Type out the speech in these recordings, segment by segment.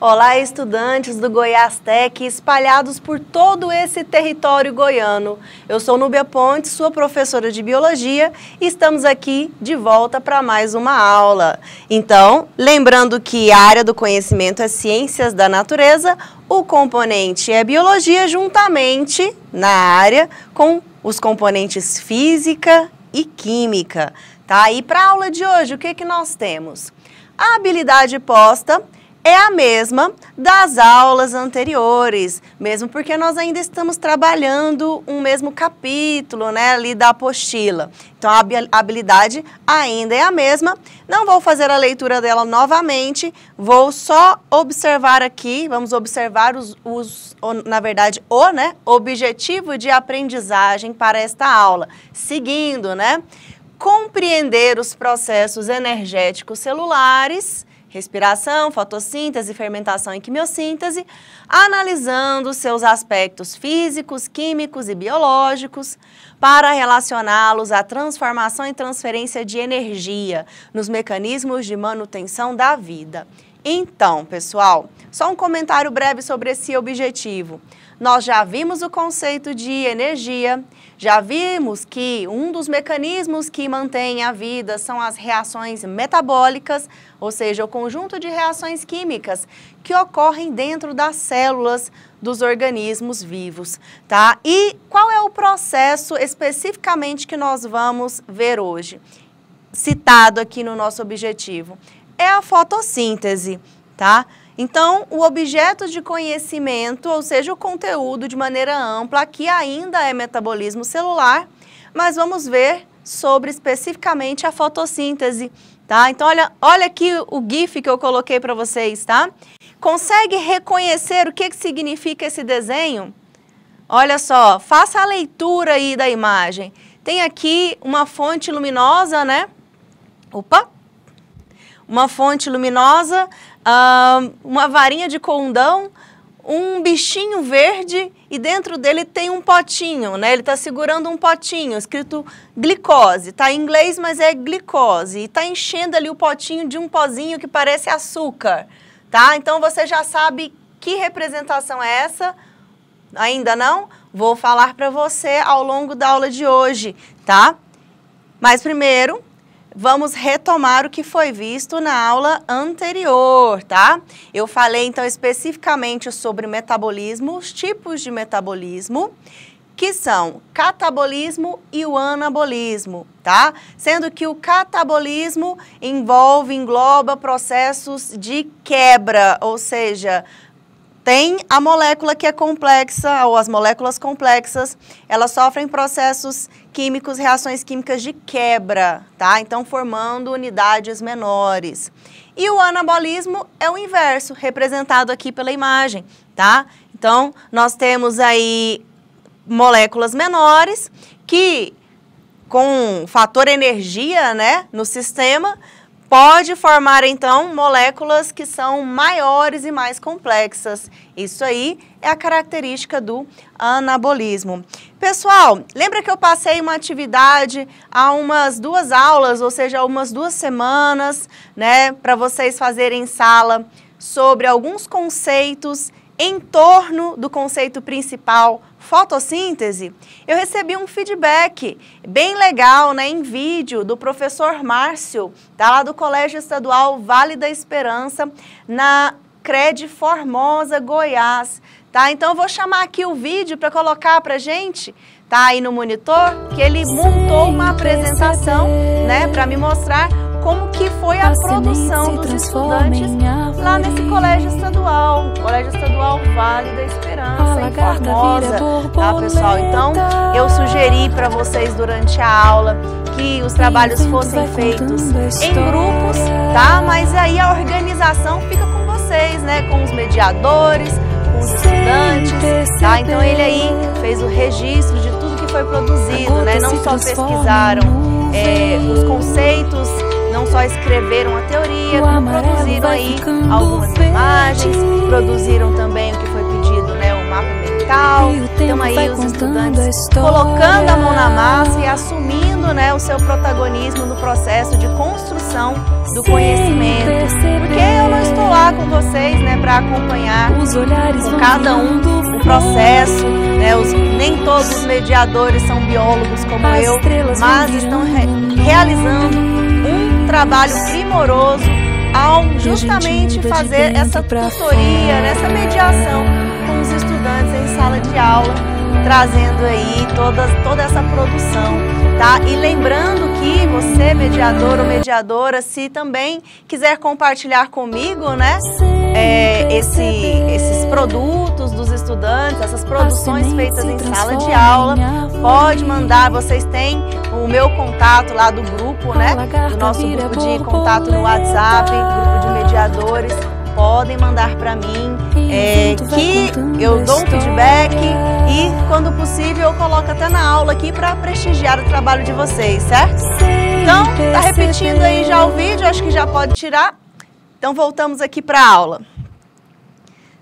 Olá, estudantes do Goiás Tech espalhados por todo esse território goiano. Eu sou Núbia Pontes, sua professora de Biologia, e estamos aqui de volta para mais uma aula. Então, lembrando que a área do conhecimento é Ciências da Natureza, o componente é Biologia, juntamente na área com os componentes Física e Química. Tá? E para a aula de hoje, o que, que nós temos? A habilidade posta é a mesma das aulas anteriores, mesmo porque nós ainda estamos trabalhando um mesmo capítulo, né, ali da apostila. Então a habilidade ainda é a mesma. Não vou fazer a leitura dela novamente, vou só observar aqui, vamos observar os, os na verdade, o, né, objetivo de aprendizagem para esta aula, seguindo, né, compreender os processos energéticos celulares respiração, fotossíntese, fermentação e quimiossíntese, analisando seus aspectos físicos, químicos e biológicos, para relacioná-los à transformação e transferência de energia nos mecanismos de manutenção da vida. Então, pessoal, só um comentário breve sobre esse objetivo. Nós já vimos o conceito de energia, já vimos que um dos mecanismos que mantém a vida são as reações metabólicas, ou seja, o conjunto de reações químicas que ocorrem dentro das células dos organismos vivos, tá? E qual é o processo especificamente que nós vamos ver hoje? Citado aqui no nosso objetivo é a fotossíntese, tá? Então, o objeto de conhecimento, ou seja, o conteúdo de maneira ampla, aqui ainda é metabolismo celular, mas vamos ver sobre especificamente a fotossíntese, tá? Então, olha, olha aqui o GIF que eu coloquei para vocês, tá? Consegue reconhecer o que, que significa esse desenho? Olha só, faça a leitura aí da imagem. Tem aqui uma fonte luminosa, né? Opa! uma fonte luminosa, uh, uma varinha de condão, um bichinho verde e dentro dele tem um potinho, né? Ele está segurando um potinho escrito glicose. Está em inglês, mas é glicose. E está enchendo ali o potinho de um pozinho que parece açúcar, tá? Então você já sabe que representação é essa. Ainda não? Vou falar para você ao longo da aula de hoje, tá? Mas primeiro, vamos retomar o que foi visto na aula anterior, tá? Eu falei então especificamente sobre metabolismo, os tipos de metabolismo, que são catabolismo e o anabolismo, tá? Sendo que o catabolismo envolve, engloba processos de quebra, ou seja, tem a molécula que é complexa, ou as moléculas complexas, elas sofrem processos químicos, reações químicas de quebra, tá? Então, formando unidades menores. E o anabolismo é o inverso, representado aqui pela imagem, tá? Então, nós temos aí moléculas menores que, com fator energia, né, no sistema, pode formar então moléculas que são maiores e mais complexas. Isso aí é a característica do anabolismo. Pessoal, lembra que eu passei uma atividade há umas duas aulas, ou seja, umas duas semanas, né, para vocês fazerem em sala sobre alguns conceitos em torno do conceito principal fotossíntese, eu recebi um feedback bem legal, né, em vídeo, do professor Márcio, tá lá do Colégio Estadual Vale da Esperança, na CRED Formosa, Goiás, tá? Então eu vou chamar aqui o vídeo para colocar pra gente, tá aí no monitor, que ele montou uma apresentação, né, para me mostrar como que foi a produção dos estudantes lá nesse colégio estadual, colégio estadual Vale da Esperança, em Formosa, tá pessoal? Então, eu sugeri para vocês durante a aula que os trabalhos fossem feitos em grupos, tá? Mas aí a organização fica com vocês, né? Com os mediadores, com os estudantes, tá? Então ele aí fez o registro de tudo que foi produzido, né? Não só pesquisaram é, os conceitos não só escreveram a teoria, como produziram aí algumas imagens, produziram também o que foi pedido, né, o mapa mental. Então aí os estudantes colocando a mão na massa e assumindo, né, o seu protagonismo no processo de construção do conhecimento. Porque eu não estou lá com vocês, né, para acompanhar com cada um o processo, né? Os, nem todos os mediadores são biólogos como eu, mas estão re realizando trabalho primoroso ao justamente fazer essa tutoria, nessa mediação com os estudantes em sala de aula, trazendo aí toda, toda essa produção, tá? E lembrando que você, mediador ou mediadora, se também quiser compartilhar comigo, né? É, esse, esses produtos dos estudantes, essas produções feitas em sala de aula, pode mandar, vocês têm o meu contato lá do grupo, né? Do nosso grupo de contato no WhatsApp, grupo de mediadores. Podem mandar para mim é, que eu dou um feedback e, quando possível, eu coloco até na aula aqui para prestigiar o trabalho de vocês, certo? Então, tá repetindo aí já o vídeo, acho que já pode tirar. Então, voltamos aqui para a aula.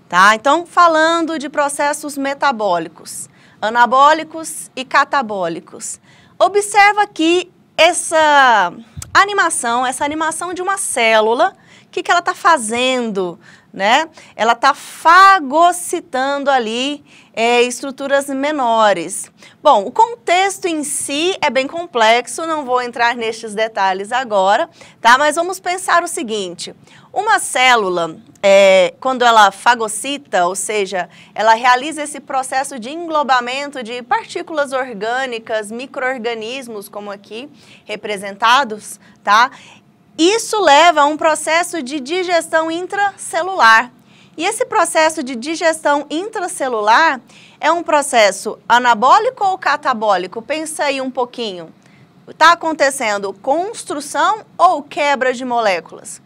Tá? Então, falando de processos metabólicos, anabólicos e catabólicos. Observa aqui essa animação, essa animação de uma célula. O que, que ela está fazendo? Né? Ela está fagocitando ali é, estruturas menores. Bom, o contexto em si é bem complexo, não vou entrar nestes detalhes agora, tá? Mas vamos pensar o seguinte: uma célula, é, quando ela fagocita, ou seja, ela realiza esse processo de englobamento de partículas orgânicas, microorganismos, como aqui representados, tá? Isso leva a um processo de digestão intracelular. E esse processo de digestão intracelular é um processo anabólico ou catabólico? Pensa aí um pouquinho. Está acontecendo construção ou quebra de moléculas?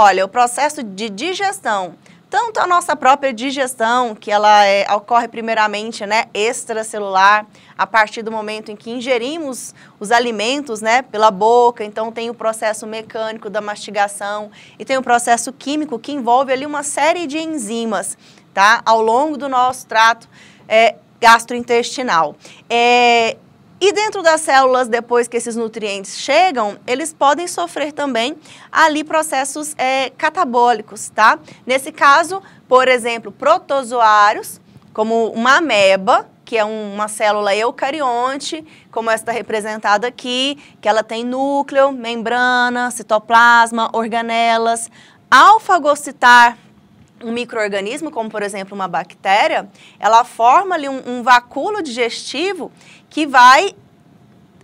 Olha, o processo de digestão tanto a nossa própria digestão, que ela é, ocorre primeiramente, né, extracelular, a partir do momento em que ingerimos os alimentos, né, pela boca, então tem o processo mecânico da mastigação e tem o processo químico que envolve ali uma série de enzimas, tá, ao longo do nosso trato é, gastrointestinal. É, e dentro das células, depois que esses nutrientes chegam, eles podem sofrer também ali processos é, catabólicos, tá? Nesse caso, por exemplo, protozoários, como uma ameba, que é uma célula eucarionte, como esta representada aqui, que ela tem núcleo, membrana, citoplasma, organelas. Ao fagocitar um microorganismo, como por exemplo uma bactéria, ela forma ali um, um vacúolo digestivo que vai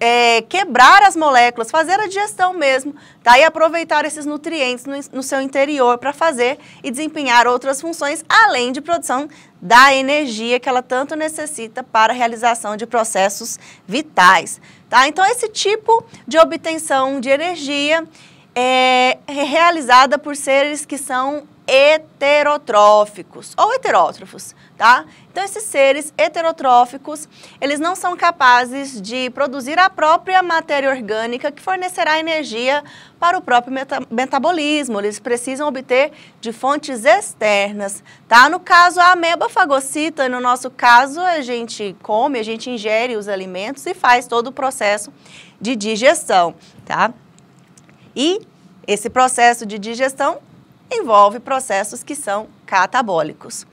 é, quebrar as moléculas, fazer a digestão mesmo, tá? E aproveitar esses nutrientes no, no seu interior para fazer e desempenhar outras funções, além de produção da energia que ela tanto necessita para a realização de processos vitais, tá? Então, esse tipo de obtenção de energia é, realizada por seres que são heterotróficos ou heterótrofos tá? Então esses seres heterotróficos, eles não são capazes de produzir a própria matéria orgânica que fornecerá energia para o próprio meta metabolismo. Eles precisam obter de fontes externas, tá? No caso a ameba fagocita, no nosso caso a gente come, a gente ingere os alimentos e faz todo o processo de digestão, tá? E esse processo de digestão envolve processos que são catabólicos.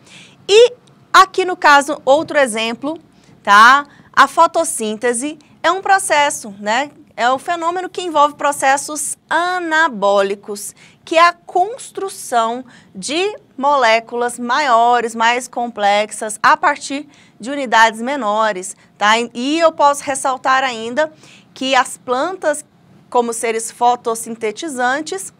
E Aqui no caso, outro exemplo, tá? A fotossíntese é um processo, né? É o um fenômeno que envolve processos anabólicos, que é a construção de moléculas maiores, mais complexas, a partir de unidades menores, tá? E eu posso ressaltar ainda que as plantas, como seres fotossintetizantes,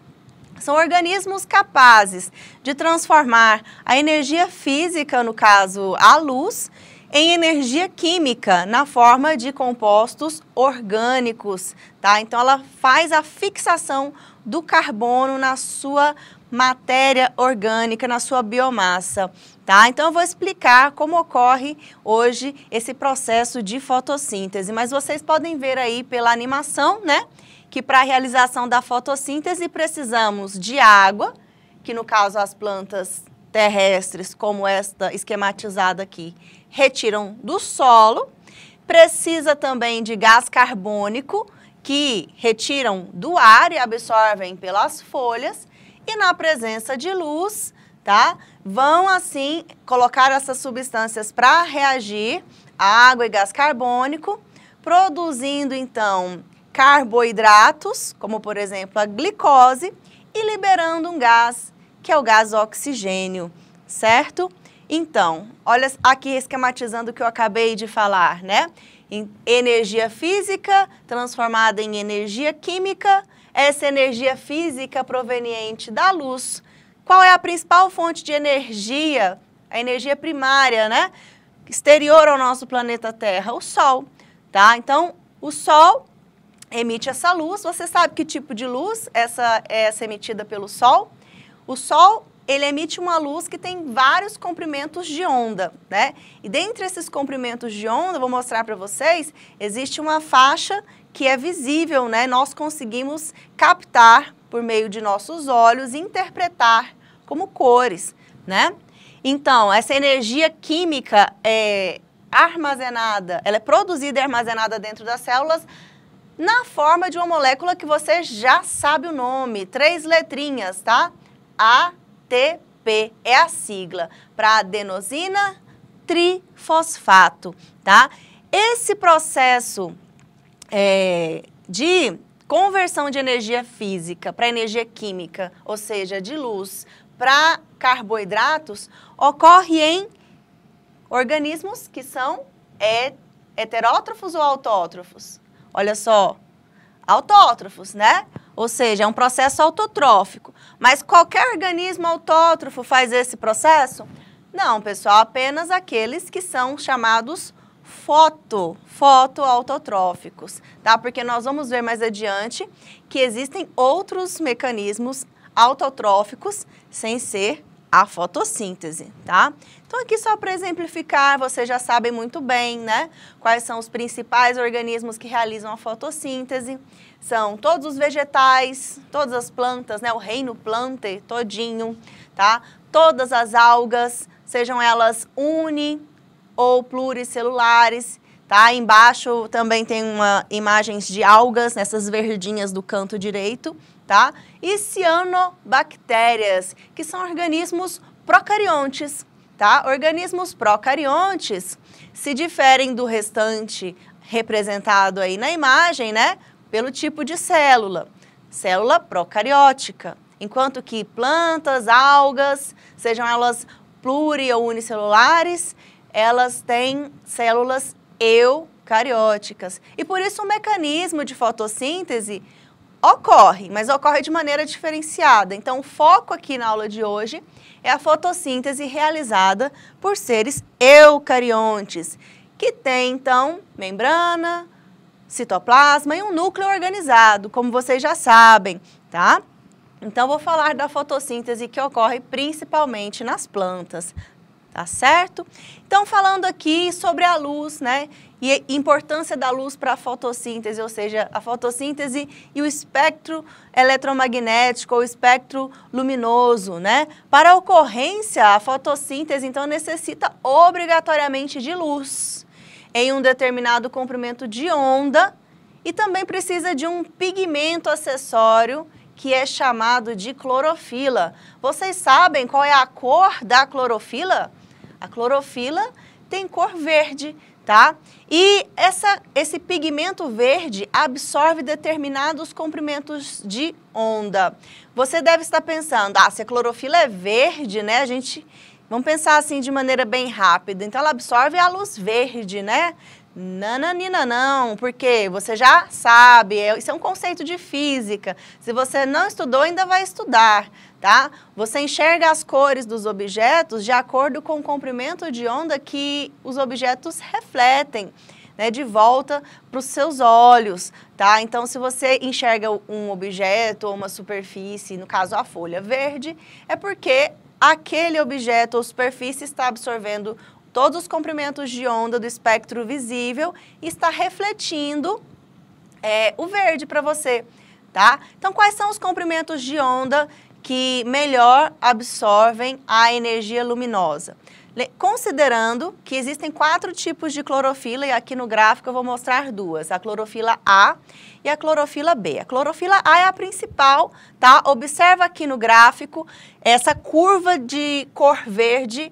são organismos capazes de transformar a energia física, no caso a luz, em energia química na forma de compostos orgânicos, tá? Então ela faz a fixação do carbono na sua matéria orgânica, na sua biomassa, tá? Então eu vou explicar como ocorre hoje esse processo de fotossíntese, mas vocês podem ver aí pela animação, né? que para a realização da fotossíntese precisamos de água, que no caso as plantas terrestres, como esta esquematizada aqui, retiram do solo. Precisa também de gás carbônico, que retiram do ar e absorvem pelas folhas. E na presença de luz, tá? Vão assim colocar essas substâncias para reagir, água e gás carbônico, produzindo então carboidratos, como por exemplo a glicose, e liberando um gás, que é o gás oxigênio, certo? Então, olha aqui esquematizando o que eu acabei de falar, né? energia física transformada em energia química, essa energia física proveniente da luz. Qual é a principal fonte de energia? A energia primária, né? Exterior ao nosso planeta Terra, o Sol, tá? Então, o Sol emite essa luz. Você sabe que tipo de luz essa é essa emitida pelo Sol? O Sol ele emite uma luz que tem vários comprimentos de onda, né? E dentre esses comprimentos de onda, vou mostrar para vocês, existe uma faixa que é visível, né? Nós conseguimos captar por meio de nossos olhos, interpretar como cores, né? Então, essa energia química é armazenada, ela é produzida e armazenada dentro das células na forma de uma molécula que você já sabe o nome. Três letrinhas, tá? ATP é a sigla para adenosina trifosfato, tá? Esse processo é, de conversão de energia física para energia química, ou seja, de luz para carboidratos, ocorre em organismos que são é, heterótrofos ou autótrofos? olha só, autótrofos, né? Ou seja, é um processo autotrófico. Mas qualquer organismo autótrofo faz esse processo? Não, pessoal, apenas aqueles que são chamados foto, fotoautotróficos, tá? Porque nós vamos ver mais adiante que existem outros mecanismos autotróficos sem ser a fotossíntese, tá? Então, aqui só para exemplificar, vocês já sabem muito bem, né? Quais são os principais organismos que realizam a fotossíntese. São todos os vegetais, todas as plantas, né? O reino planter todinho, tá? Todas as algas, sejam elas uni ou pluricelulares, tá? Embaixo também tem uma imagens de algas nessas verdinhas do canto direito, tá? E cianobactérias, que são organismos procariontes, tá? Organismos procariontes se diferem do restante representado aí na imagem, né? Pelo tipo de célula, célula procariótica. Enquanto que plantas, algas, sejam elas pluri ou unicelulares, elas têm células eucarióticas. E por isso o mecanismo de fotossíntese ocorre, mas ocorre de maneira diferenciada. Então, o foco aqui na aula de hoje é a fotossíntese realizada por seres eucariontes, que tem então membrana, citoplasma e um núcleo organizado, como vocês já sabem, tá? Então, vou falar da fotossíntese que ocorre principalmente nas plantas, tá certo? Então, falando aqui sobre a luz, né? e importância da luz para a fotossíntese, ou seja, a fotossíntese e o espectro eletromagnético ou espectro luminoso, né? Para a ocorrência, a fotossíntese então necessita obrigatoriamente de luz em um determinado comprimento de onda e também precisa de um pigmento acessório que é chamado de clorofila. Vocês sabem qual é a cor da clorofila? A clorofila tem cor verde, tá? E essa, esse pigmento verde absorve determinados comprimentos de onda. Você deve estar pensando, ah, se a clorofila é verde, né? A gente, vamos pensar assim de maneira bem rápida. Então ela absorve a luz verde, né? Nananina não, porque você já sabe, é, isso é um conceito de física. Se você não estudou, ainda vai estudar tá? Você enxerga as cores dos objetos de acordo com o comprimento de onda que os objetos refletem. Né, de volta para os seus olhos, tá? Então, se você enxerga um objeto ou uma superfície, no caso a folha verde, é porque aquele objeto ou superfície está absorvendo todos os comprimentos de onda do espectro visível e está refletindo é, o verde para você, tá? Então, quais são os comprimentos de onda que melhor absorvem a energia luminosa. Considerando que existem quatro tipos de clorofila, e aqui no gráfico eu vou mostrar duas: a clorofila A e a clorofila B. A clorofila A é a principal, tá? Observa aqui no gráfico essa curva de cor verde,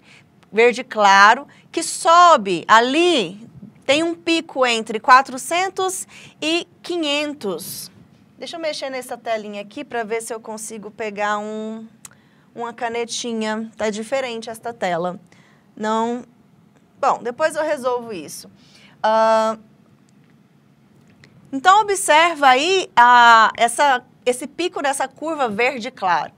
verde claro, que sobe ali, tem um pico entre 400 e 500 Deixa eu mexer nessa telinha aqui para ver se eu consigo pegar um, uma canetinha. Tá diferente esta tela. Não. Bom, depois eu resolvo isso. Uh... Então observa aí a, essa, esse pico dessa curva verde claro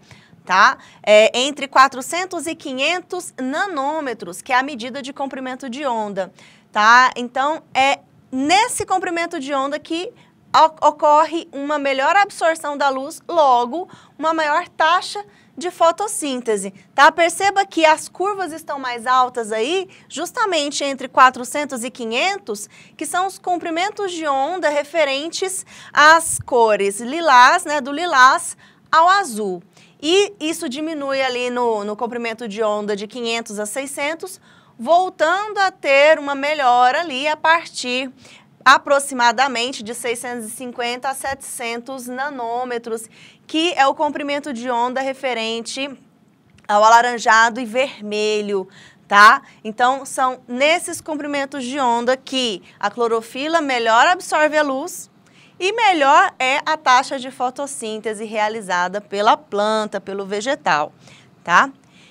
tá? É, entre 400 e 500 nanômetros, que é a medida de comprimento de onda, tá? Então, é nesse comprimento de onda que ocorre uma melhor absorção da luz, logo, uma maior taxa de fotossíntese, tá? Perceba que as curvas estão mais altas aí, justamente entre 400 e 500, que são os comprimentos de onda referentes às cores lilás, né, do lilás ao azul. E isso diminui ali no, no comprimento de onda de 500 a 600, voltando a ter uma melhora ali a partir aproximadamente de 650 a 700 nanômetros, que é o comprimento de onda referente ao alaranjado e vermelho, tá? Então, são nesses comprimentos de onda que a clorofila melhor absorve a luz e melhor é a taxa de fotossíntese realizada pela planta, pelo vegetal, tá?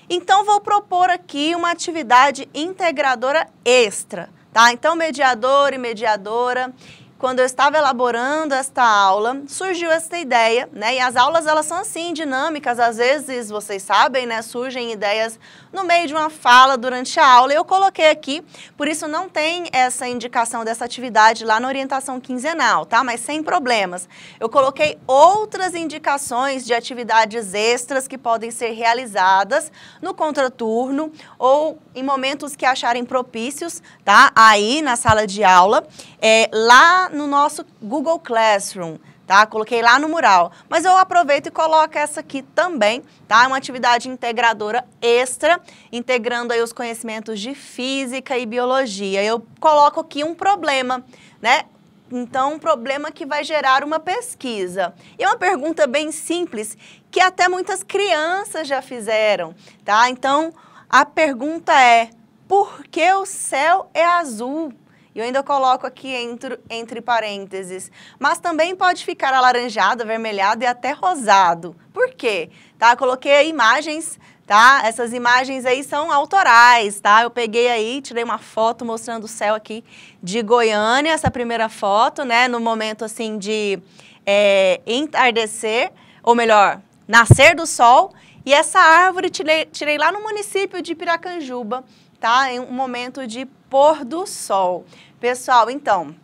Então, vou propor aqui uma atividade integradora extra, Tá? Então, mediador e mediadora, quando eu estava elaborando esta aula, surgiu esta ideia, né? E as aulas elas são assim, dinâmicas, às vezes, vocês sabem, né, surgem ideias no meio de uma fala durante a aula. Eu coloquei aqui, por isso não tem essa indicação dessa atividade lá na orientação quinzenal, tá? Mas sem problemas. Eu coloquei outras indicações de atividades extras que podem ser realizadas no contraturno ou em momentos que acharem propícios, tá? Aí na sala de aula, é lá no nosso Google Classroom. Tá? Coloquei lá no mural. Mas eu aproveito e coloco essa aqui também, tá? É uma atividade integradora extra, integrando aí os conhecimentos de física e biologia. Eu coloco aqui um problema, né? Então, um problema que vai gerar uma pesquisa. E é uma pergunta bem simples, que até muitas crianças já fizeram, tá? Então, a pergunta é, por que o céu é azul? E eu ainda coloco aqui entre, entre parênteses. Mas também pode ficar alaranjado, avermelhado e até rosado. Por quê? Tá? Coloquei imagens tá? Essas imagens aí são autorais, tá? Eu peguei aí, tirei uma foto mostrando o céu aqui de Goiânia, essa primeira foto, né? No momento, assim, de é, entardecer, ou melhor, nascer do sol. E essa árvore tirei, tirei lá no município de Piracanjuba, tá? Em um momento de pôr do sol. Pessoal, então,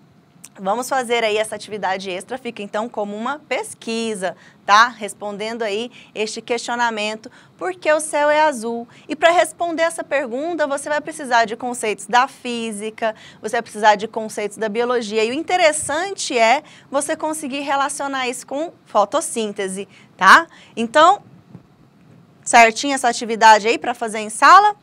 Vamos fazer aí essa atividade extra, fica então como uma pesquisa, tá? Respondendo aí este questionamento, por que o céu é azul? E para responder essa pergunta, você vai precisar de conceitos da física, você vai precisar de conceitos da biologia, e o interessante é você conseguir relacionar isso com fotossíntese, tá? Então, certinho essa atividade aí para fazer em sala?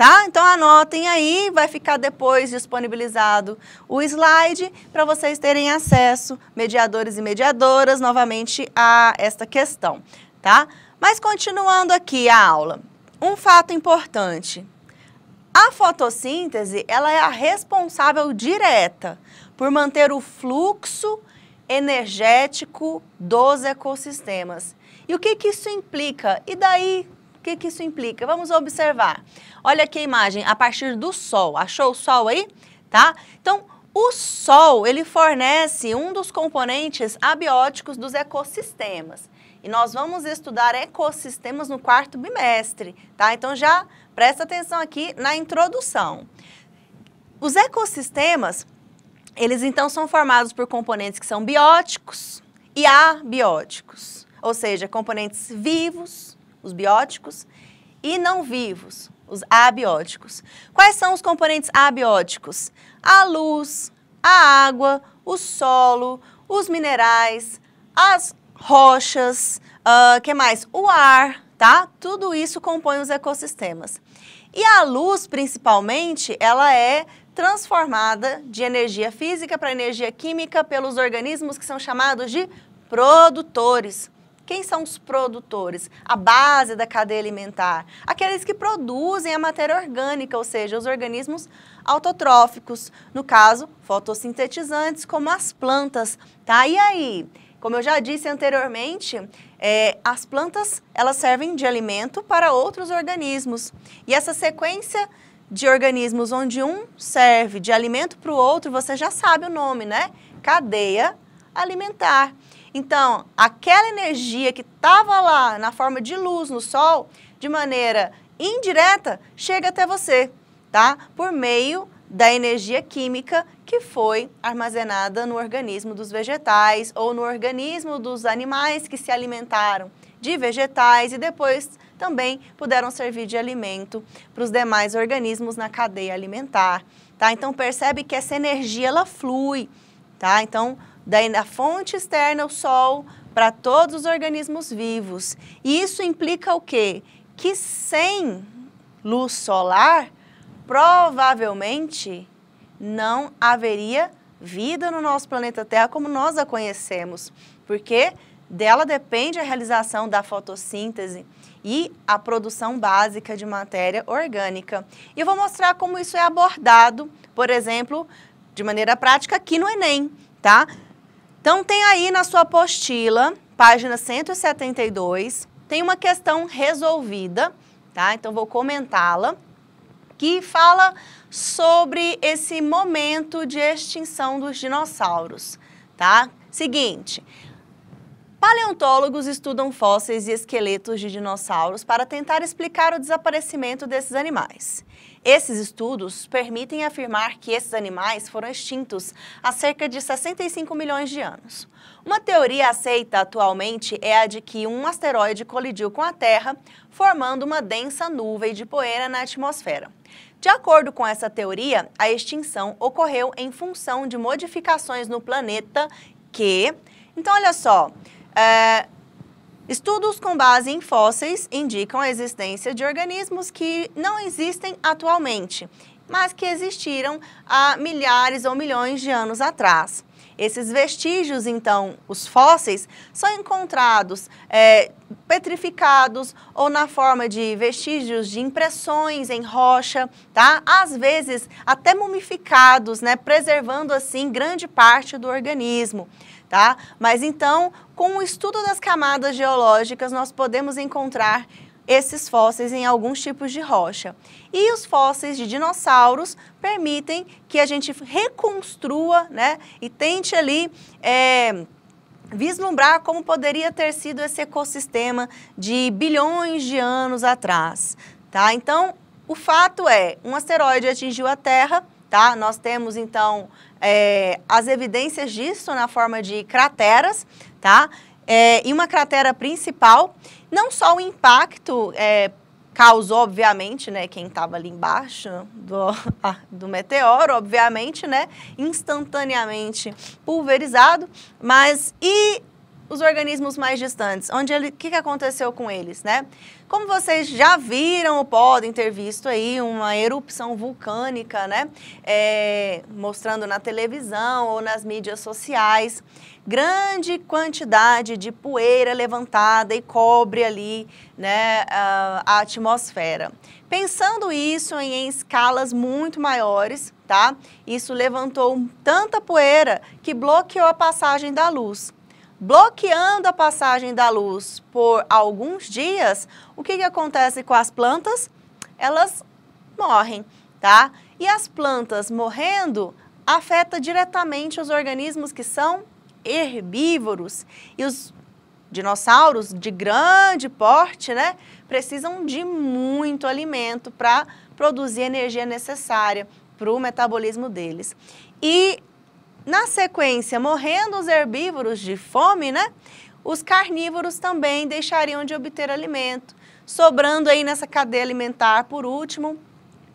tá? Então anotem aí, vai ficar depois disponibilizado o slide para vocês terem acesso, mediadores e mediadoras, novamente a esta questão, tá? Mas continuando aqui a aula, um fato importante. A fotossíntese, ela é a responsável direta por manter o fluxo energético dos ecossistemas. E o que, que isso implica? E daí o que, que isso implica? Vamos observar. Olha aqui a imagem, a partir do Sol. Achou o Sol aí? Tá? Então, o Sol, ele fornece um dos componentes abióticos dos ecossistemas. E nós vamos estudar ecossistemas no quarto bimestre, tá? Então já presta atenção aqui na introdução. Os ecossistemas, eles então são formados por componentes que são bióticos e abióticos, ou seja, componentes vivos os bióticos, e não vivos, os abióticos. Quais são os componentes abióticos? A luz, a água, o solo, os minerais, as rochas, uh, que mais? O ar, tá? Tudo isso compõe os ecossistemas. E a luz, principalmente, ela é transformada de energia física para energia química pelos organismos que são chamados de produtores. Quem são os produtores? A base da cadeia alimentar. Aqueles que produzem a matéria orgânica, ou seja, os organismos autotróficos, no caso, fotossintetizantes, como as plantas. Tá? E aí? Como eu já disse anteriormente, é, as plantas elas servem de alimento para outros organismos. E essa sequência de organismos onde um serve de alimento para o outro, você já sabe o nome, né? Cadeia alimentar. Então, aquela energia que estava lá na forma de luz no sol, de maneira indireta, chega até você, tá? Por meio da energia química que foi armazenada no organismo dos vegetais ou no organismo dos animais que se alimentaram de vegetais e depois também puderam servir de alimento para os demais organismos na cadeia alimentar, tá? Então percebe que essa energia ela flui, tá? Então daí da fonte externa, o sol, para todos os organismos vivos. E isso implica o quê? Que sem luz solar, provavelmente não haveria vida no nosso planeta Terra como nós a conhecemos, porque dela depende a realização da fotossíntese e a produção básica de matéria orgânica. E eu vou mostrar como isso é abordado, por exemplo, de maneira prática aqui no Enem, tá? Então tem aí na sua apostila, página 172, tem uma questão resolvida, tá? Então vou comentá-la, que fala sobre esse momento de extinção dos dinossauros, tá? Seguinte, Paleontólogos estudam fósseis e esqueletos de dinossauros para tentar explicar o desaparecimento desses animais. Esses estudos permitem afirmar que esses animais foram extintos há cerca de 65 milhões de anos. Uma teoria aceita atualmente é a de que um asteroide colidiu com a Terra, formando uma densa nuvem de poeira na atmosfera. De acordo com essa teoria, a extinção ocorreu em função de modificações no planeta que. Então, olha só. É, estudos com base em fósseis indicam a existência de organismos que não existem atualmente, mas que existiram há milhares ou milhões de anos atrás. Esses vestígios, então, os fósseis, são encontrados é, petrificados ou na forma de vestígios de impressões em rocha, tá? Às vezes até mumificados, né? Preservando assim grande parte do organismo tá? Mas então, com o estudo das camadas geológicas, nós podemos encontrar esses fósseis em alguns tipos de rocha. E os fósseis de dinossauros permitem que a gente reconstrua, né, e tente ali é, vislumbrar como poderia ter sido esse ecossistema de bilhões de anos atrás, tá? Então, o fato é, um asteroide atingiu a Terra, tá? Nós temos então é, as evidências disso na forma de crateras, tá? É, e uma cratera principal, não só o impacto é, causou, obviamente, né, quem estava ali embaixo do, ah, do meteoro, obviamente, né, instantaneamente pulverizado, mas e os organismos mais distantes, onde ele, que, que aconteceu com eles, né? Como vocês já viram ou podem ter visto aí uma erupção vulcânica, né? É, mostrando na televisão ou nas mídias sociais, grande quantidade de poeira levantada e cobre ali, né, a atmosfera. Pensando isso em escalas muito maiores, tá? Isso levantou tanta poeira que bloqueou a passagem da luz bloqueando a passagem da luz por alguns dias, o que, que acontece com as plantas? Elas morrem, tá? E as plantas morrendo afeta diretamente os organismos que são herbívoros. E os dinossauros de grande porte, né, precisam de muito alimento para produzir a energia necessária para o metabolismo deles. E na sequência, morrendo os herbívoros de fome, né? Os carnívoros também deixariam de obter alimento, sobrando aí nessa cadeia alimentar, por último,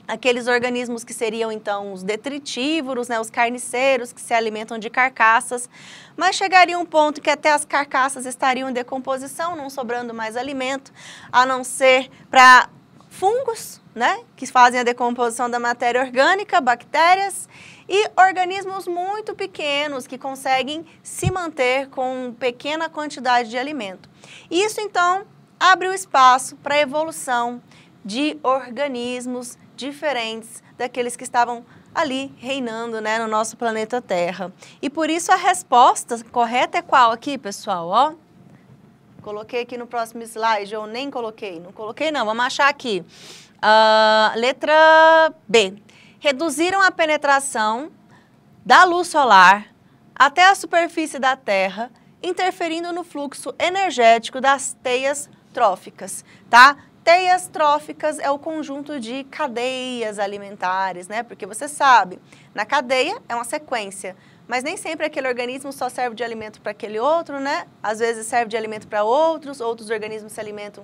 aqueles organismos que seriam então os detritívoros, né, os carniceiros que se alimentam de carcaças, mas chegaria um ponto que até as carcaças estariam em decomposição, não sobrando mais alimento, a não ser para fungos, né, que fazem a decomposição da matéria orgânica, bactérias e organismos muito pequenos que conseguem se manter com pequena quantidade de alimento. Isso então abre o espaço para a evolução de organismos diferentes daqueles que estavam ali reinando né, no nosso planeta Terra. E por isso a resposta correta é qual aqui, pessoal? Ó, coloquei aqui no próximo slide, ou nem coloquei, não coloquei não, vamos achar aqui. Uh, letra B reduziram a penetração da luz solar até a superfície da Terra, interferindo no fluxo energético das teias tróficas, tá? Teias tróficas é o conjunto de cadeias alimentares, né? Porque você sabe, na cadeia é uma sequência, mas nem sempre aquele organismo só serve de alimento para aquele outro, né? Às vezes serve de alimento para outros, outros organismos se alimentam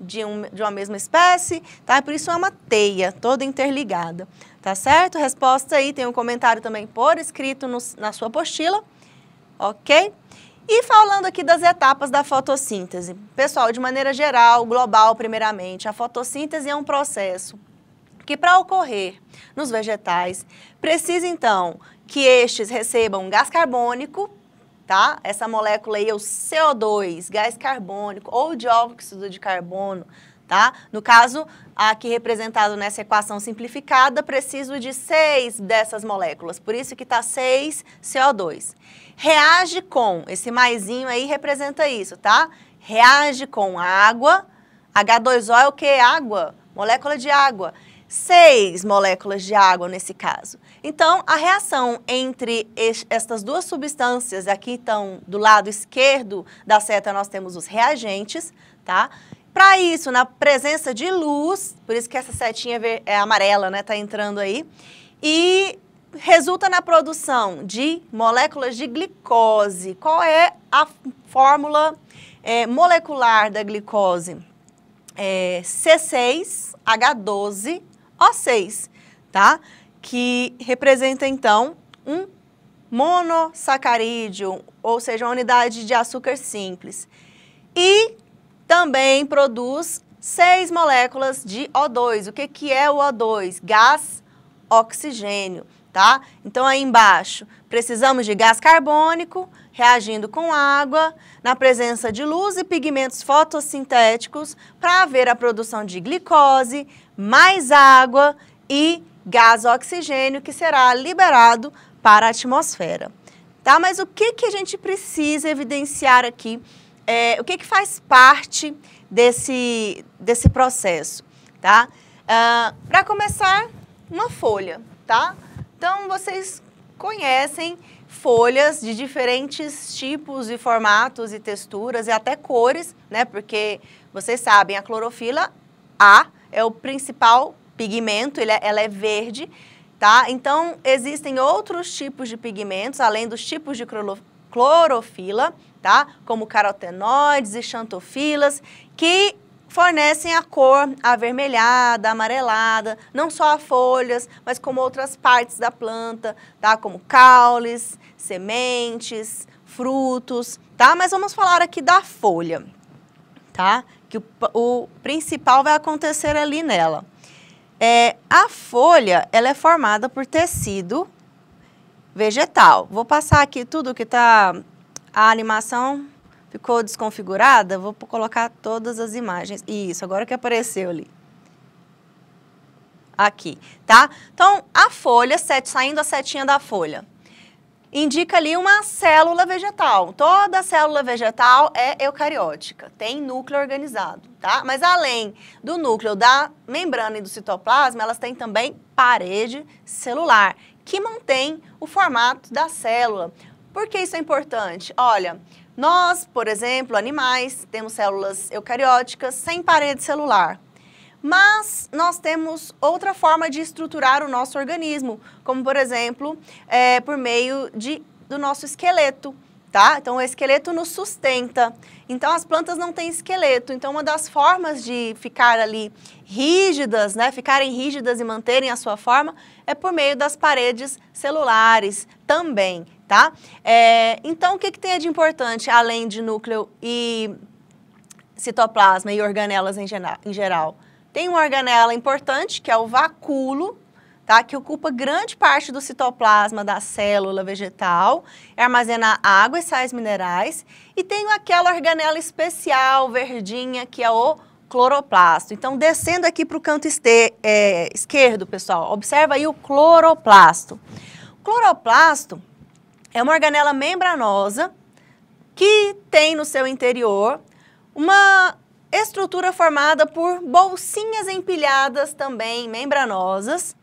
de, um, de uma mesma espécie, tá? Por isso é uma teia toda interligada. Tá certo? Resposta aí, tem um comentário também por escrito no, na sua apostila, ok? E falando aqui das etapas da fotossíntese. Pessoal, de maneira geral, global, primeiramente, a fotossíntese é um processo que, para ocorrer nos vegetais, precisa então que estes recebam gás carbônico, tá? Essa molécula aí é o CO2, gás carbônico ou dióxido de carbono tá? No caso, aqui representado nessa equação simplificada, preciso de seis dessas moléculas, por isso que está 6 CO2. Reage com, esse maisinho aí representa isso, tá? Reage com água, H2O é o que? Água, molécula de água. Seis moléculas de água nesse caso. Então, a reação entre estas duas substâncias, aqui estão do lado esquerdo da seta nós temos os reagentes, tá? Para isso, na presença de luz, por isso que essa setinha é amarela, né, tá entrando aí, e resulta na produção de moléculas de glicose. Qual é a fórmula é, molecular da glicose? É C6H12O6, tá? Que representa então um monossacarídeo, ou seja, uma unidade de açúcar simples. E também produz seis moléculas de O2. O que, que é o O2? Gás oxigênio, tá? Então aí embaixo, precisamos de gás carbônico reagindo com água, na presença de luz e pigmentos fotossintéticos para haver a produção de glicose, mais água e gás oxigênio que será liberado para a atmosfera. Tá? Mas o que, que a gente precisa evidenciar aqui é, o que, é que faz parte desse, desse processo, tá? Uh, ah, Para começar, uma folha, tá? Então, vocês conhecem folhas de diferentes tipos e formatos e texturas e até cores, né? Porque vocês sabem, a clorofila A é o principal pigmento, é, ela é verde, tá? Então, existem outros tipos de pigmentos, além dos tipos de clorofila, tá? Como carotenoides e xantofilas, que fornecem a cor avermelhada, amarelada, não só a folhas, mas como outras partes da planta, tá? Como caules, sementes, frutos, tá? Mas vamos falar aqui da folha, tá? Que o, o principal vai acontecer ali nela. É, a folha, ela é formada por tecido vegetal. Vou passar aqui tudo que está a animação ficou desconfigurada, vou colocar todas as imagens. Isso, agora que apareceu ali. Aqui, tá? Então, a folha, sete, saindo a setinha da folha, indica ali uma célula vegetal. Toda célula vegetal é eucariótica, tem núcleo organizado, tá? Mas além do núcleo da membrana e do citoplasma, elas têm também parede celular, que mantém o formato da célula, por que isso é importante? Olha, nós, por exemplo, animais, temos células eucarióticas sem parede celular. Mas nós temos outra forma de estruturar o nosso organismo, como por exemplo, é, por meio de, do nosso esqueleto. Tá? Então o esqueleto nos sustenta. Então as plantas não têm esqueleto. Então uma das formas de ficar ali rígidas, né, ficarem rígidas e manterem a sua forma é por meio das paredes celulares também tá? É, então, o que, que tem de importante, além de núcleo e citoplasma e organelas em, em geral? Tem uma organela importante, que é o vacúolo, tá? que ocupa grande parte do citoplasma da célula vegetal, armazena água e sais minerais, e tem aquela organela especial, verdinha, que é o cloroplasto. Então, descendo aqui para o canto este, é, esquerdo, pessoal, observa aí o cloroplasto. O cloroplasto, é uma organela membranosa que tem no seu interior uma estrutura formada por bolsinhas empilhadas também membranosas,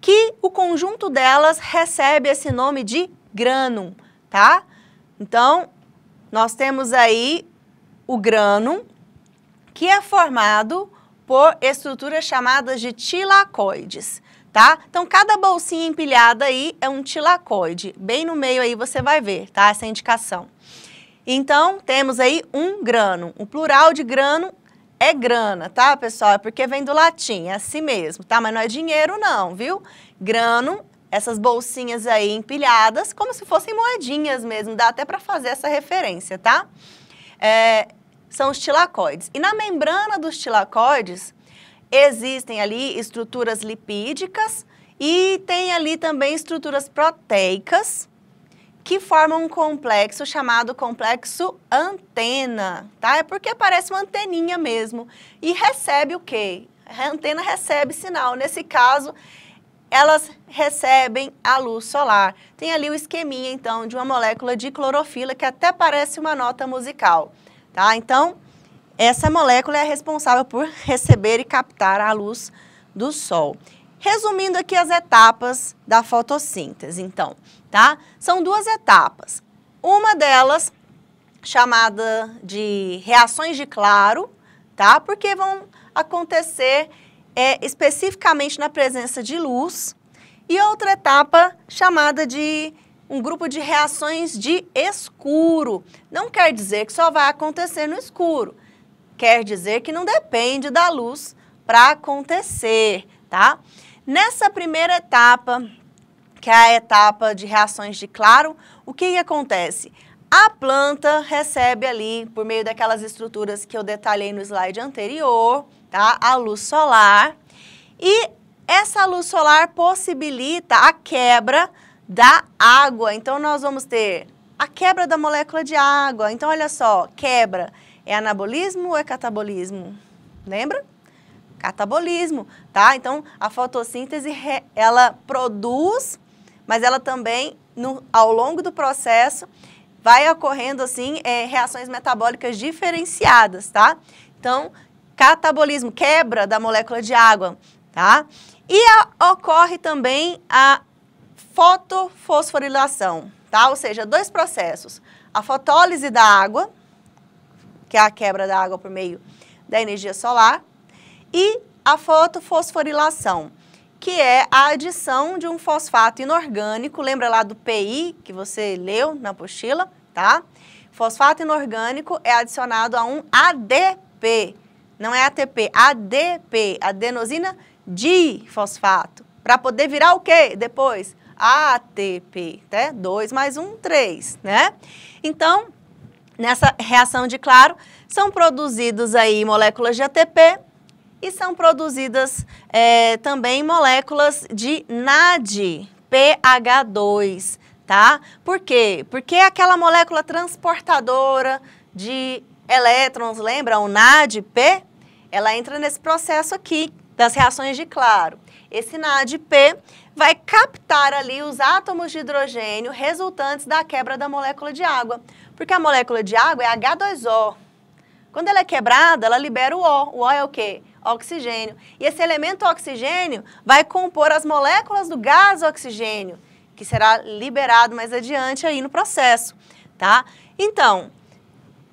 que o conjunto delas recebe esse nome de grânum, tá? Então, nós temos aí o grânum, que é formado por estruturas chamadas de tilacoides tá? Então, cada bolsinha empilhada aí é um tilacoide. Bem no meio aí você vai ver, tá? Essa indicação. Então, temos aí um grano. O plural de grano é grana, tá, pessoal? É porque vem do latim, é assim mesmo, tá? Mas não é dinheiro não, viu? Grano, essas bolsinhas aí empilhadas, como se fossem moedinhas mesmo. Dá até para fazer essa referência, tá? É, são os tilacoides. E na membrana dos tilacoides existem ali estruturas lipídicas e tem ali também estruturas proteicas que formam um complexo chamado complexo antena, tá? É porque parece uma anteninha mesmo. E recebe o quê? A antena recebe sinal. Nesse caso, elas recebem a luz solar. Tem ali o esqueminha, então, de uma molécula de clorofila, que até parece uma nota musical, tá? Então, essa molécula é responsável por receber e captar a luz do sol. Resumindo aqui as etapas da fotossíntese, então, tá? São duas etapas. Uma delas chamada de reações de claro, tá? Porque vão acontecer é, especificamente na presença de luz. E outra etapa chamada de um grupo de reações de escuro. Não quer dizer que só vai acontecer no escuro quer dizer que não depende da luz para acontecer, tá? Nessa primeira etapa, que é a etapa de reações de claro, o que, que acontece? A planta recebe ali, por meio daquelas estruturas que eu detalhei no slide anterior, tá? A luz solar. E essa luz solar possibilita a quebra da água. Então, nós vamos ter a quebra da molécula de água. Então, olha só, quebra é anabolismo ou é catabolismo? Lembra? Catabolismo, tá? Então, a fotossíntese, ela produz, mas ela também, no, ao longo do processo, vai ocorrendo, assim, é, reações metabólicas diferenciadas, tá? Então, catabolismo, quebra da molécula de água, tá? E a, ocorre também a fotofosforilação, tá? Ou seja, dois processos. A fotólise da água, que é a quebra da água por meio da energia solar, e a fotofosforilação, que é a adição de um fosfato inorgânico, lembra lá do PI que você leu na apostila, tá? Fosfato inorgânico é adicionado a um ADP, não é ATP, ADP, adenosina fosfato para poder virar o quê depois? ATP, né? 2 mais 1, um, 3, né? Então, Nessa reação de claro, são produzidos aí moléculas de ATP e são produzidas é, também moléculas de NAD, PH2, tá? Por quê? Porque é aquela molécula transportadora de elétrons, lembra? O NADP, ela entra nesse processo aqui das reações de claro. Esse NADP vai captar ali os átomos de hidrogênio resultantes da quebra da molécula de água. Porque a molécula de água é H2O. Quando ela é quebrada, ela libera o O. O O é o quê? Oxigênio. E esse elemento oxigênio vai compor as moléculas do gás oxigênio, que será liberado mais adiante aí no processo, tá? Então,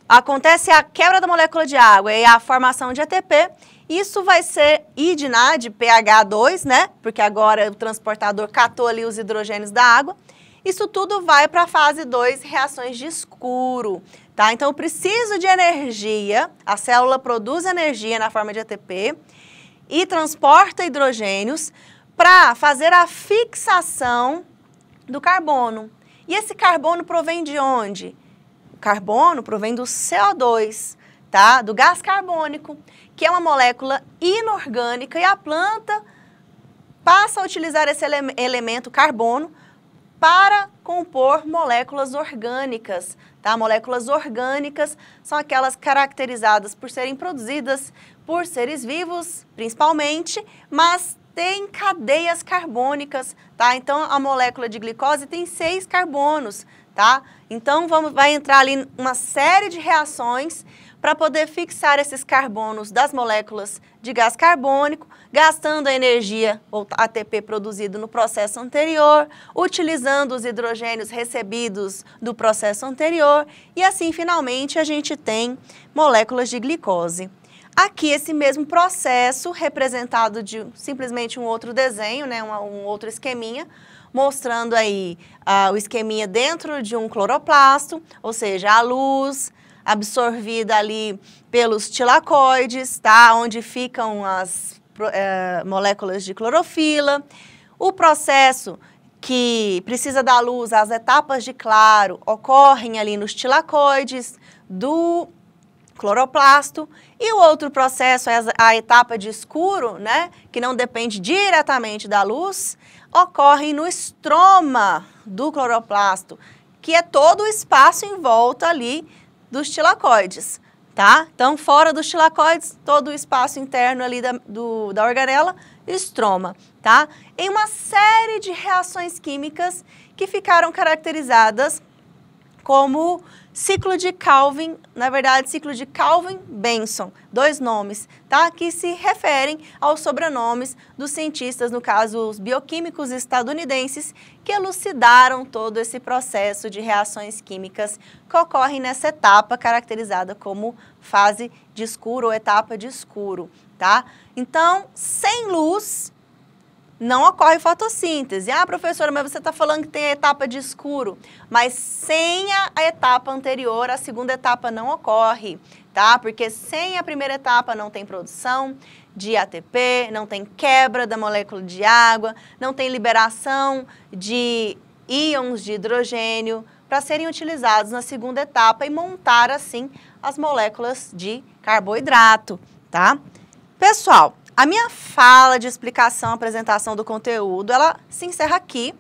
acontece a quebra da molécula de água e a formação de ATP. Isso vai ser IDNA de pH2, né? Porque agora o transportador catou ali os hidrogênios da água. Isso tudo vai para a fase 2, reações de escuro. Tá? Então, eu preciso de energia, a célula produz energia na forma de ATP e transporta hidrogênios para fazer a fixação do carbono. E esse carbono provém de onde? O carbono provém do CO2, tá? Do gás carbônico, que é uma molécula inorgânica e a planta passa a utilizar esse ele elemento carbono para compor moléculas orgânicas. Tá? Moléculas orgânicas são aquelas caracterizadas por serem produzidas por seres vivos, principalmente, mas tem cadeias carbônicas, tá? Então a molécula de glicose tem seis carbonos, tá? Então vamos, vai entrar ali uma série de reações para poder fixar esses carbonos das moléculas de gás carbônico, gastando a energia ou ATP produzido no processo anterior, utilizando os hidrogênios recebidos do processo anterior e assim finalmente a gente tem moléculas de glicose. Aqui esse mesmo processo representado de simplesmente um outro desenho, né, um, um outro esqueminha, mostrando aí ah, o esqueminha dentro de um cloroplasto, ou seja, a luz, absorvida ali pelos tilacoides, tá? onde ficam as é, moléculas de clorofila. O processo que precisa da luz, as etapas de claro, ocorrem ali nos tilacoides do cloroplasto. E o outro processo é a etapa de escuro, né, que não depende diretamente da luz, ocorre no estroma do cloroplasto, que é todo o espaço em volta ali dos tilacoides, tá? Então, fora dos tilacoides, todo o espaço interno ali da, do, da organela, estroma, tá? Em uma série de reações químicas que ficaram caracterizadas como ciclo de Calvin, na verdade, ciclo de Calvin Benson, dois nomes, tá? Que se referem aos sobrenomes dos cientistas, no caso, os bioquímicos estadunidenses, que elucidaram todo esse processo de reações químicas que ocorrem nessa etapa caracterizada como fase de escuro ou etapa de escuro, tá? Então, sem luz, não ocorre fotossíntese. Ah, professora, mas você está falando que tem a etapa de escuro. Mas sem a, etapa anterior, a segunda etapa não ocorre, tá? Porque sem a primeira etapa não tem produção de ATP, não tem quebra da molécula de água, não tem liberação de íons de hidrogênio para serem utilizados na segunda etapa e montar assim as moléculas de carboidrato, tá? Pessoal, a minha fala de explicação, apresentação do conteúdo, ela se encerra aqui,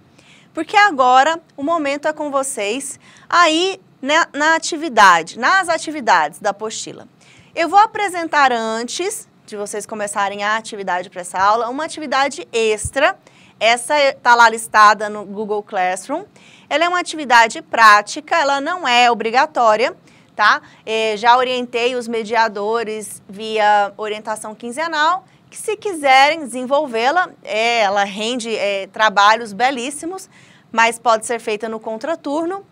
porque agora o momento é com vocês aí na, na atividade, nas atividades da apostila. Eu vou apresentar antes de vocês começarem a atividade para essa aula, uma atividade extra. Essa está é, lá listada no Google Classroom. Ela é uma atividade prática, ela não é obrigatória, tá? Eh, já orientei os mediadores via orientação quinzenal que se quiserem desenvolvê-la, é, ela rende é, trabalhos belíssimos, mas pode ser feita no contraturno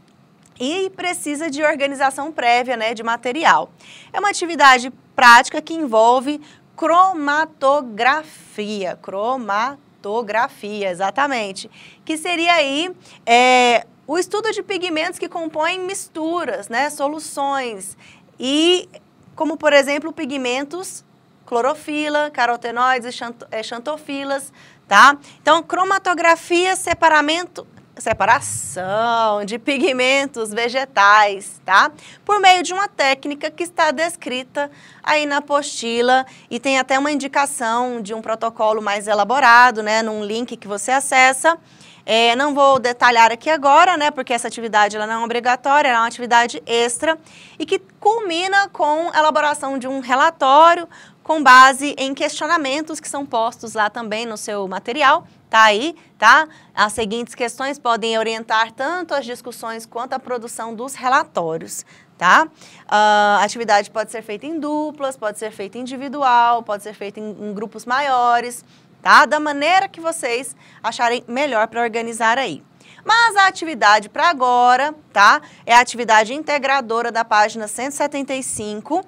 e precisa de organização prévia né, de material. É uma atividade prática que envolve cromatografia, cromatografia, exatamente, que seria aí é, o estudo de pigmentos que compõem misturas, né, soluções e como por exemplo pigmentos clorofila, carotenoides e eh, xantofilas, tá? Então, cromatografia, separamento, separação de pigmentos vegetais, tá? Por meio de uma técnica que está descrita aí na apostila e tem até uma indicação de um protocolo mais elaborado, né, num link que você acessa. É, não vou detalhar aqui agora, né, porque essa atividade ela não é obrigatória, ela é uma atividade extra e que culmina com a elaboração de um relatório com base em questionamentos que são postos lá também no seu material, tá aí, tá? As seguintes questões podem orientar tanto as discussões quanto a produção dos relatórios, tá? Ah, a uh, atividade pode ser feita em duplas, pode ser feita individual, pode ser feita em, em grupos maiores, tá? Da maneira que vocês acharem melhor para organizar aí. Mas a atividade para agora, tá? É a atividade integradora da página 175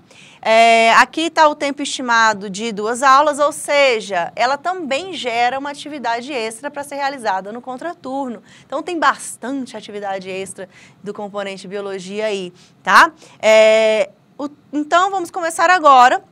é, aqui está o tempo estimado de duas aulas, ou seja, ela também gera uma atividade extra para ser realizada no contraturno. Então tem bastante atividade extra do componente biologia aí, tá? É, o, então vamos começar agora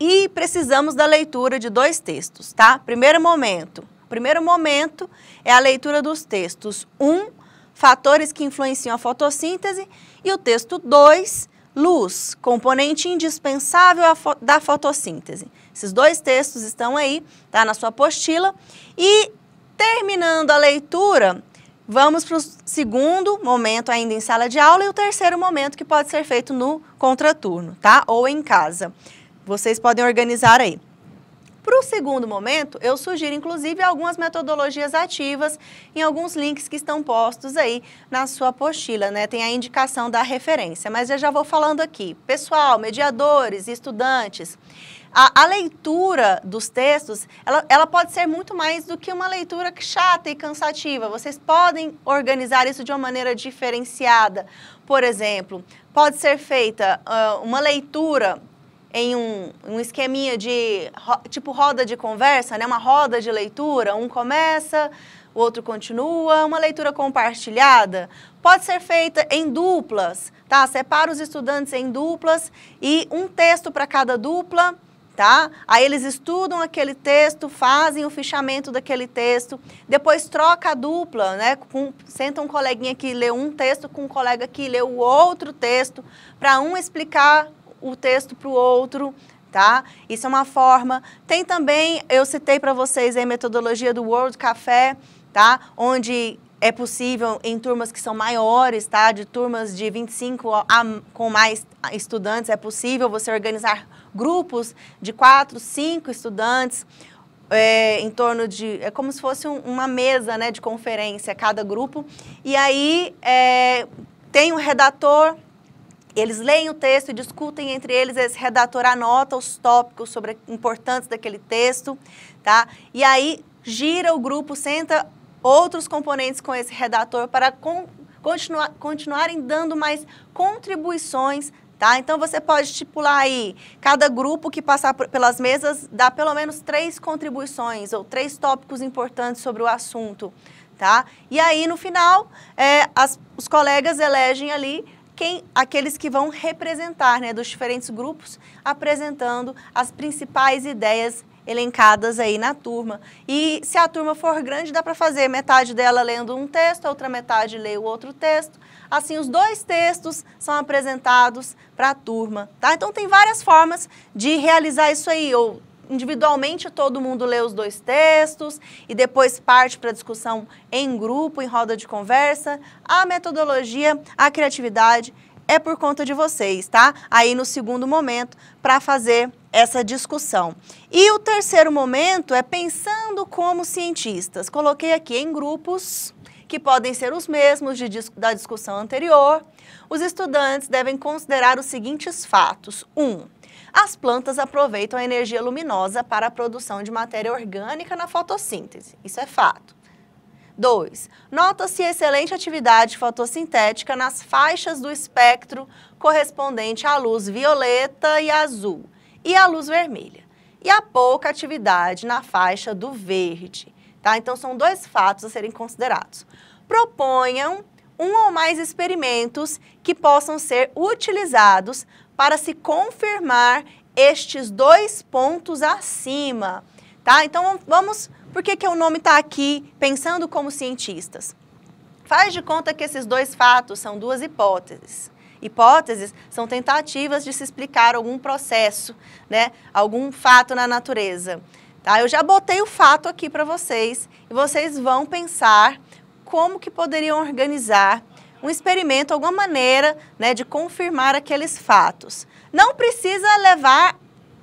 e precisamos da leitura de dois textos, tá? Primeiro momento. Primeiro momento é a leitura dos textos 1, um, fatores que influenciam a fotossíntese, e o texto 2, Luz, componente indispensável fo da fotossíntese. Esses dois textos estão aí, tá na sua apostila. E terminando a leitura, vamos para o segundo momento ainda em sala de aula e o terceiro momento que pode ser feito no contraturno, tá? Ou em casa. Vocês podem organizar aí. Para o segundo momento, eu sugiro inclusive algumas metodologias ativas em alguns links que estão postos aí na sua apostila, né? Tem a indicação da referência, mas eu já vou falando aqui. Pessoal, mediadores, estudantes, a, a, leitura dos textos, ela, ela pode ser muito mais do que uma leitura chata e cansativa. Vocês podem organizar isso de uma maneira diferenciada. Por exemplo, pode ser feita uh, uma leitura em um, um esqueminha de tipo roda de conversa, né? uma roda de leitura, um começa, o outro continua, uma leitura compartilhada. Pode ser feita em duplas, tá? Separa os estudantes em duplas e um texto para cada dupla, tá? Aí eles estudam aquele texto, fazem o fichamento daquele texto, depois troca a dupla, né? Com, senta um coleguinha que lê um texto com um colega que lê o outro texto, para um explicar o texto para o outro, tá? Isso é uma forma. Tem também, eu citei para vocês a metodologia do World Café, tá? Onde é possível em turmas que são maiores, tá? De turmas de 25 a, com mais estudantes, é possível você organizar grupos de 4, 5 estudantes. É, em torno de. É como se fosse um, uma mesa né, de conferência, cada grupo. E aí é, tem um redator, eles leem o texto e discutem entre eles, esse redator anota os tópicos sobre importantes daquele texto, tá? E aí gira o grupo, senta outros componentes com esse redator para con continuar, continuarem dando mais contribuições Tá? Então você pode estipular aí, cada grupo que passar pelas mesas dá pelo menos três contribuições ou três tópicos importantes sobre o assunto. Tá? E aí, no final, é, as, os colegas elegem ali quem, aqueles que vão representar, né, dos diferentes grupos, apresentando as principais ideias elencadas aí na turma. E se a turma for grande, dá para fazer metade dela lendo um texto, a outra metade lê o outro texto. Assim, os dois textos são apresentados para a turma, tá? Então tem várias formas de realizar isso aí, ou individualmente todo mundo lê os dois textos e depois parte para discussão em grupo, em roda de conversa. A metodologia, a criatividade é por conta de vocês, tá? Aí no segundo momento para fazer essa discussão. E o terceiro momento é pensando como cientistas. Coloquei aqui em grupos que podem ser os mesmos de, da discussão anterior. Os estudantes devem considerar os seguintes fatos: Um, as plantas aproveitam a energia luminosa para a produção de matéria orgânica na fotossíntese. Isso é fato. 2. Nota-se excelente atividade fotossintética nas faixas do espectro correspondente à luz violeta e azul e à luz vermelha, e a pouca atividade na faixa do verde. Tá? Então, são dois fatos a serem considerados. Proponham um ou mais experimentos que possam ser utilizados para se confirmar estes dois pontos acima, tá? Então vamos, por que, que o nome está aqui pensando como cientistas? Faz de conta que esses dois fatos são duas hipóteses. Hipóteses são tentativas de se explicar algum processo, né? algum fato na natureza. Tá? Eu já botei o fato aqui para vocês e vocês vão pensar como que poderiam organizar um experimento, alguma maneira né, de confirmar aqueles fatos. Não precisa levar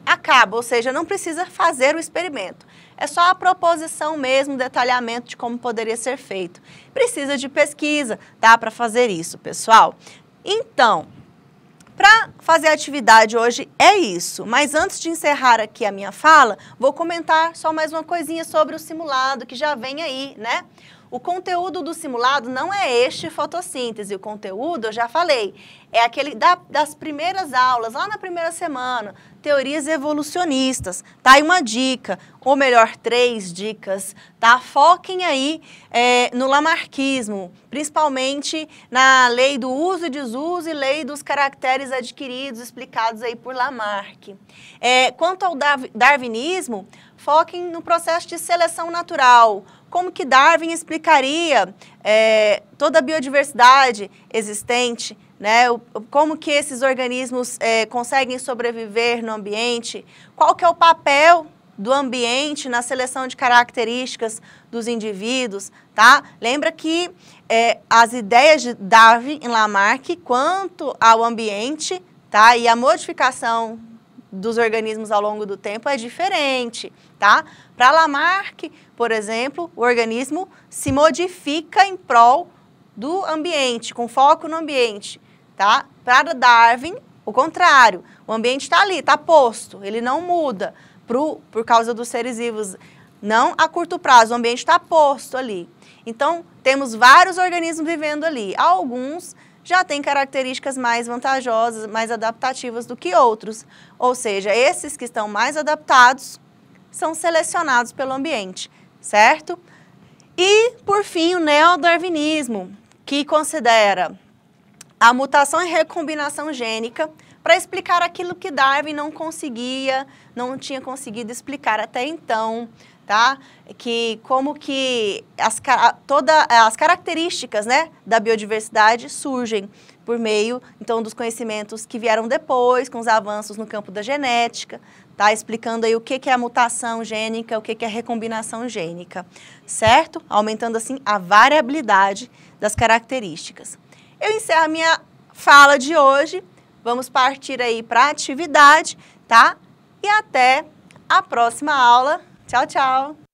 a cabo, ou seja, não precisa fazer o experimento. É só a proposição mesmo, detalhamento de como poderia ser feito. Precisa de pesquisa, dá para fazer isso, pessoal. Então, para fazer a atividade hoje é isso, mas antes de encerrar aqui a minha fala, vou comentar só mais uma coisinha sobre o simulado que já vem aí, né? O conteúdo do simulado não é este fotossíntese. O conteúdo, eu já falei, é aquele da, das primeiras aulas, lá na primeira semana, teorias evolucionistas. Tá aí uma dica, ou melhor, três dicas, tá? Foquem aí é, no lamarquismo, principalmente na lei do uso e desuso e lei dos caracteres adquiridos, explicados aí por Lamarck. É, quanto ao darwinismo, foquem no processo de seleção natural, como que Darwin explicaria é, toda a biodiversidade existente, né? O, como que esses organismos é, conseguem sobreviver no ambiente, qual que é o papel do ambiente na seleção de características dos indivíduos, tá? Lembra que é, as ideias de Darwin e Lamarck quanto ao ambiente, tá? E a modificação dos organismos ao longo do tempo é diferente, tá? Para Lamarck, por exemplo, o organismo se modifica em prol do ambiente, com foco no ambiente, tá? Para Darwin, o contrário, o ambiente está ali, está posto, ele não muda pro, por causa dos seres vivos, não a curto prazo, o ambiente está posto ali. Então, temos vários organismos vivendo ali, alguns já têm características mais vantajosas, mais adaptativas do que outros, ou seja, esses que estão mais adaptados são selecionados pelo ambiente, certo? E, por fim, o neodarwinismo, que considera a mutação e recombinação gênica para explicar aquilo que Darwin não conseguia, não tinha conseguido explicar até então, tá? Que como que as, toda, as características né, da biodiversidade surgem por meio, então, dos conhecimentos que vieram depois, com os avanços no campo da genética, tá? Explicando aí o que, que é a mutação gênica, o que, que é a recombinação gênica, certo? Aumentando assim a variabilidade das características. Eu encerro a minha fala de hoje. Vamos partir aí para atividade, tá? E até a próxima aula. Tchau, tchau.